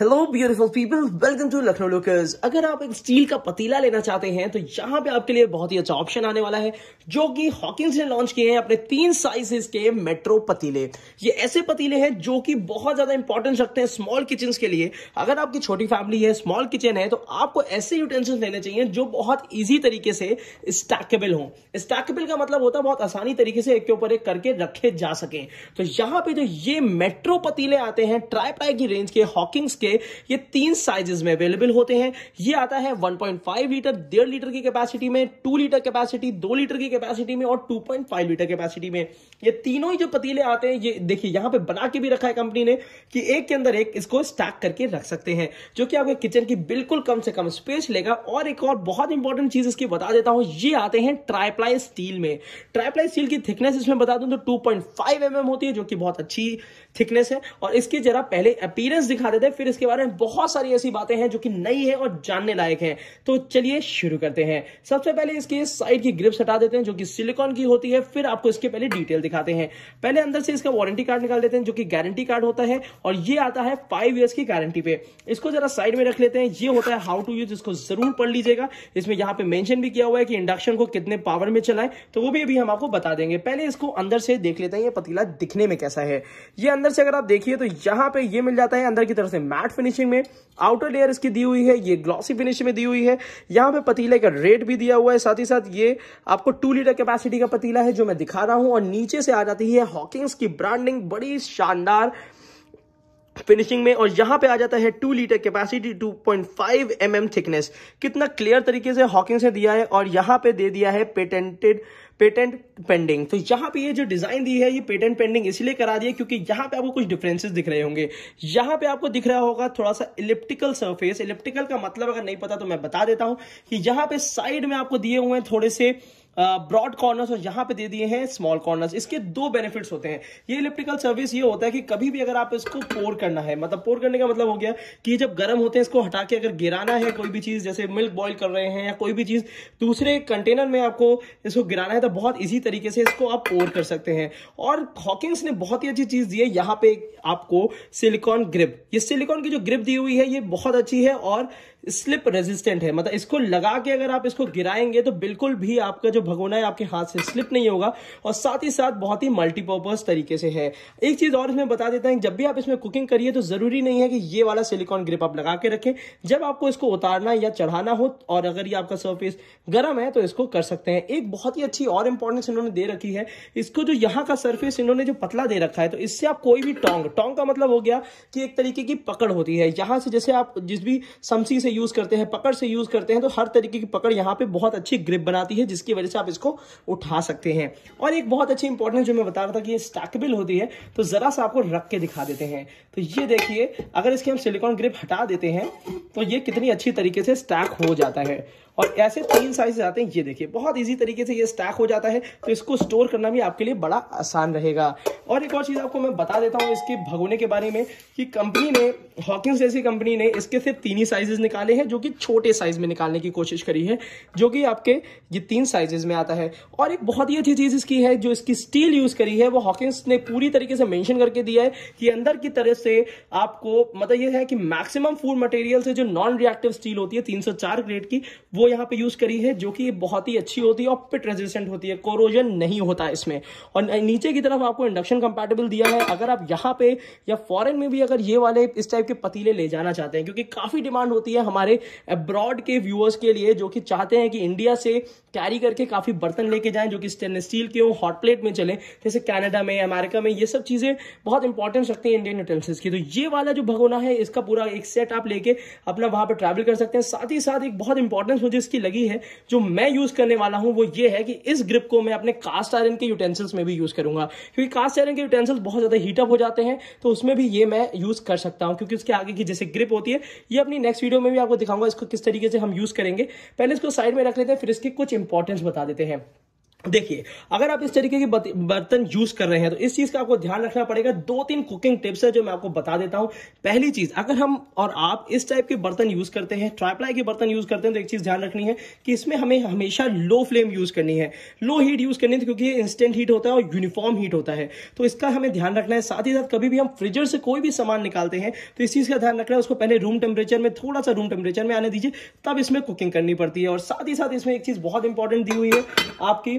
hello beautiful people welcome to Lucknow lookers अगर आप एक स्टील का पतीला लेना चाहते हैं तो यहाँ पे आपके लिए बहुत ही अच्छा ऑप्शन आने वाला है जो कि हॉकिंस ने लॉन्च किए हैं अपने तीन साइजेस के मेट्रो पतीले ये ऐसे पतीले हैं जो कि बहुत ज्यादा इंपॉर्टेंस रखते हैं स्मॉल किचन के लिए अगर आपकी छोटी फैमिली है स्मॉल किचन है तो आपको ऐसे यूटेंसिल्स लेने चाहिए जो बहुत ईजी तरीके से स्टैकेबल हो स्टैकेबल का मतलब होता है बहुत आसानी तरीके से एक के ऊपर एक करके रखे जा सके तो यहाँ पे जो ये मेट्रो पतीले आते हैं ट्राईप्लाई की रेंज के हॉकिंग्स यूसेस के ये तीन साइजेस में अवेलेबल होते हैं ये आता है 1.5 लीटर डेढ़ लीटर की कैपेसिटी में 2 लीटर कैपेसिटी 2 लीटर की कैपेसिटी में और 2.5 लीटर कैपेसिटी में ये तीनों ही जो पतीले आते हैं ये देखिए यहाँ पे बना के भी रखा है कंपनी ने कि एक के अंदर एक इसको स्टैक करके रख सकते हैं जो कि आपके किचन की बिल्कुल कम से कम स्पेस लेगा और एक और बहुत इंपॉर्टेंट चीज इसकी बता देता हूं ये आते हैं ट्राईप्लाई स्टील में ट्राईप्लाई स्टील की थिकनेस इसमें बता दूं तो 2.5 पॉइंट mm होती है जो कि बहुत अच्छी थिकनेस है और इसकी जरा पहले अपीयरेंस दिखा देते हैं फिर इसके बारे में बहुत सारी ऐसी बातें हैं जो कि नई है और जानने लायक है तो चलिए शुरू करते हैं सबसे पहले इसके साइड की ग्रिप्स हटा देते हैं जो कि सिलिकॉन की होती है फिर आपको इसके पहले डिटेल दिखाते हैं पहले अंदर से इसका वारंटी कार्ड निकाल देते हैं जो कि गारंटी कार्ड होता है और ये आता है फाइव ईयर्स की गारंटी पे इसको जरा साइड में रख लेते हैं ये होता है हाउ टू यूज इसको जरूर पढ़ लीजिएगा इसमें यहाँ पे मैंशन भी किया हुआ है कि इंडक्शन को कितने पावर में चलाए तो वो भी अभी हम आपको बता देंगे पहले इसको अंदर से देख लेते हैं ये पतीला दिखने में कैसा है ये अंदर से अगर आप देखिए तो यहाँ पे ये मिल जाता है अंदर की तरफ से मैट फिनिशिंग में आउटर लेयर इसकी दी हुई है ये ग्लॉसी फिनिश में दी हुई है यहाँ पे पतीले का रेट भी दिया हुआ है साथ ही साथ ये आपको टू लीटर कैपेसिटी का पतीला है जो मैं दिखा रहा हूँ और नीचे से आ जाती है हॉकिंग्स की ब्रांडिंग बड़ी शानदार फिनिशिंग में और यहां पे आ जाता है two litre capacity 2.5 point mm thickness कितना क्लियर तरीके से हॉकिंग ने दिया है और यहां पे दे दिया है पेटेंटेड पेटेंट पेंडिंग तो यहां पे ये जो डिजाइन दी है ये पेटेंट पेंडिंग इसलिए करा दिया क्योंकि यहां पे आपको कुछ डिफरेंसेस दिख रहे होंगे यहां पे आपको दिख रहा होगा थोड़ा सा इलिप्टिकल सरफेस इलिप्टिकल का मतलब अगर नहीं पता तो मैं बता देता हूं कि यहां पे साइड में आपको दिए हुए हैं थोड़े से ब्रॉड कॉर्नर्स और यहां पे दे दिए हैं स्मॉल कॉर्नर्स इसके दो बेनिफिट्स होते हैं ये इलेक्ट्रिकल सर्विस ये होता है कि कभी भी अगर आप इसको पोर करना है मतलब पोर करने का मतलब हो गया कि जब गर्म होते हैं इसको हटा के अगर गिराना है कोई भी चीज़ जैसे मिल्क बॉयल कर रहे हैं या कोई भी चीज़ दूसरे कंटेनर में आपको इसको गिराना है तो बहुत इजी तरीके से इसको आप पोर कर सकते हैं और हॉकिंग्स ने बहुत ही अच्छी चीज़ दी है यहाँ पे आपको सिलिकॉन ग्रिप ये सिलिकॉन की जो ग्रिप दी हुई है ये बहुत अच्छी है और स्लिप रेजिस्टेंट है मतलब इसको लगा के अगर आप इसको गिराएंगे तो बिल्कुल भी आपका जो भगोना है आपके हाथ से स्लिप नहीं होगा और साथ ही साथ बहुत ही मल्टीपर्पज तरीके से है एक चीज और इसमें बता देता है जब भी आप इसमें कुकिंग करिए तो जरूरी नहीं है कि ये वाला सिलिकॉन ग्रिप आप लगा के रखें जब आपको इसको उतारना या चढ़ाना हो और अगर ये आपका सर्फेस गर्म है तो इसको कर सकते हैं एक बहुत ही अच्छी और इंपॉर्टेंस इन्होंने दे रखी है इसको जो यहाँ का सर्फेस इन्होंने जो पतला दे रखा है तो इससे आप कोई भी टोंग टोंग का मतलब हो गया कि एक तरीके की पकड़ होती है यहाँ से जैसे आप जिस भी समसी से यूज करते हैं पकड़ से यूज करते हैं तो हर तरीके की पकड़ यहाँ पे बहुत अच्छी ग्रिप बनाती है जिसकी वजह से आप इसको उठा सकते हैं और एक बहुत अच्छी इंपॉर्टेंट जो मैं बता रहा था कि ये स्टैकेबल होती है तो ज़रा सा आपको रख के दिखा देते हैं तो ये देखिए अगर इसकी हम सिलिकॉन ग्रिप हटा देते हैं तो ये कितनी अच्छी तरीके से स्टैक हो जाता है और ऐसे तीन साइज आते हैं ये देखिए बहुत ईजी तरीके से ये स्टैक हो जाता है तो इसको स्टोर करना भी आपके लिए बड़ा आसान रहेगा और एक और चीज़ आपको मैं बता देता हूँ इसके भगोने के बारे में कि कंपनी ने हॉकिंस जैसी कंपनी ने इसके सिर्फ तीन ही साइजेस निकाले हैं जो कि छोटे साइज में निकालने की कोशिश करी है जो कि आपके ये तीन साइजेस में आता है और एक बहुत ही अच्छी चीज़ इसकी है जो इसकी स्टील यूज़ करी है वो हॉकिंस ने पूरी तरीके से मैंशन करके दिया है कि अंदर की तरह से आपको मतलब ये है कि मैक्सिमम फूड मटेरियल से जो नॉन रिएक्टिव स्टील होती है तीन ग्रेड की वो वो यहाँ पे यूज करी है जो कि बहुत ही अच्छी होती है और पिट रेजिस्टेंट होती है कोरोजन नहीं होता इसमें और नीचे की तरफ आपको इंडक्शन कंपेटेबल दिया है अगर आप यहाँ पे या फॉरेन में भी अगर ये वाले इस टाइप के पतीले ले जाना चाहते हैं क्योंकि काफी डिमांड होती है हमारे अब्रॉड के व्यूअर्स के लिए जो कि चाहते हैं कि इंडिया से कैरी करके काफी बर्तन लेके जाए जो कि स्टेनलेस स्टील के हो हॉट प्लेट में चले जैसे कैनेडा में अमेरिका में ये सब चीजें बहुत इंपॉर्टेंट रखती है इंडियन यूटेंसिल्स की तो ये वाला जो भगोना है इसका पूरा एक सेट आप लेके अपना वहां पर ट्रेवल कर सकते हैं साथ ही साथ एक बहुत इंपॉर्टेंस मुझे इसकी लगी है जो मैं यूज करने वाला हूं वो ये है कि इस ग्रिप को मैं अपने कास्ट आयरन के यूटेंसिल्स में भी यूज करूंगा क्योंकि कास्ट आयरन के यूटेंसिल्स बहुत ज्यादा हीटअप हो जाते हैं तो उसमें भी ये मैं यूज कर सकता हूं क्योंकि उसके आगे की जैसे ग्रिप होती है ये अपनी नेक्स्ट वीडियो में भी आपको दिखाऊंगा इसको किस तरीके से हम यूज करेंगे पहले इसको साइड में रख लेते हैं फिर इसकी कुछ इंपॉर्टेंस बता देते हैं देखिए अगर आप इस तरीके के बर्तन यूज कर रहे हैं तो इस चीज का आपको ध्यान रखना पड़ेगा दो तीन कुकिंग टिप्स है जो मैं आपको बता देता हूं पहली चीज अगर हम और आप इस टाइप के बर्तन यूज करते हैं ट्राईप्लाई के बर्तन यूज करते हैं तो एक चीज ध्यान रखनी है कि इसमें हमें हमेशा लो फ्लेम यूज करनी है लो हीट यूज करनी है क्योंकि ये इंस्टेंट हीट होता है और यूनिफॉर्म हीट होता है तो इसका हमें ध्यान रखना है साथ ही साथ कभी भी हम फ्रिजर से कोई भी सामान निकालते हैं तो इस चीज का ध्यान रखना है उसको पहले रूम टेम्परेचर में थोड़ा सा रूम टेम्परेचर में आने दीजिए तब इसमें कुकिंग करनी पड़ती है और साथ ही साथ इसमें एक चीज बहुत इंपॉर्टेंट दी हुई है आपकी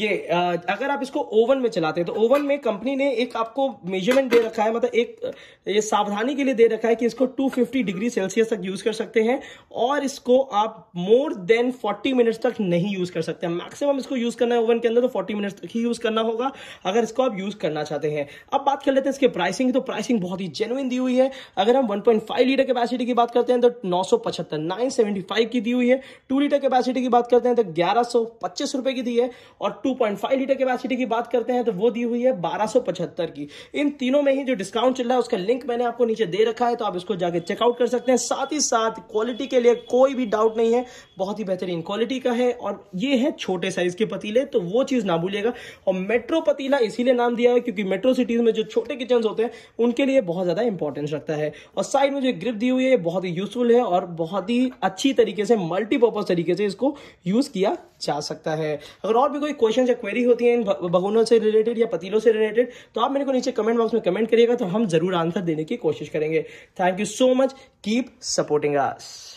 ये अगर आप इसको ओवन में चलाते हैं तो ओवन में कंपनी ने एक आपको मेजरमेंट दे रखा है मतलब एक ये सावधानी के लिए दे रखा है कि इसको 250 डिग्री सेल्सियस तक यूज कर सकते हैं और इसको आप मोर देन 40 मिनट्स तक नहीं यूज कर सकते हैं मैक्सिमम इसको यूज करना है ओवन के अंदर तो 40 मिनट्स तक ही यूज करना होगा अगर इसको आप यूज करना चाहते हैं अब बात कर लेते हैं इसके प्राइसिंग तो प्राइसिंग बहुत ही जेनुइन दी हुई है अगर हम वन लीटर कैपेसिटी की बात करते हैं तो नौ सौ की दी हुई है टू लीटर कैपेसिटी की बात करते हैं तो ग्यारह रुपए की दी है और अब 2.5 लीटर कैपेसिटी की बात करते हैं तो वो दी हुई है 1275 की इन तीनों में ही जो डिस्काउंट चल रहा है उसका लिंक मैंने आपको नीचे दे रखा है तो आप इसको जाकर चेकआउट कर सकते हैं साथ ही साथ क्वालिटी के लिए कोई भी डाउट नहीं है बहुत ही बेहतरीन क्वालिटी का है और ये है छोटे साइज के पतीले तो वो चीज ना भूलिएगा और मेट्रो पतीला इसीलिए नाम दिया है क्योंकि मेट्रो सिटीज में जो छोटे किचन होते हैं उनके लिए बहुत ज्यादा इंपॉर्टेंस रखता है और साइड में जो ग्रिप दी हुई है बहुत ही यूजफुल है और बहुत ही अच्छी तरीके से मल्टीपर्पज तरीके से इसको यूज किया जा सकता है अगर और भी कोई क्वेश्चन क्वेश्चन या क्वेरी होती है इन भगोनों से रिलेटेड या पतीलों से रिलेटेड तो आप मेरे को नीचे कमेंट बॉक्स में कमेंट करिएगा तो हम जरूर आंसर देने की कोशिश करेंगे thank you so much keep supporting us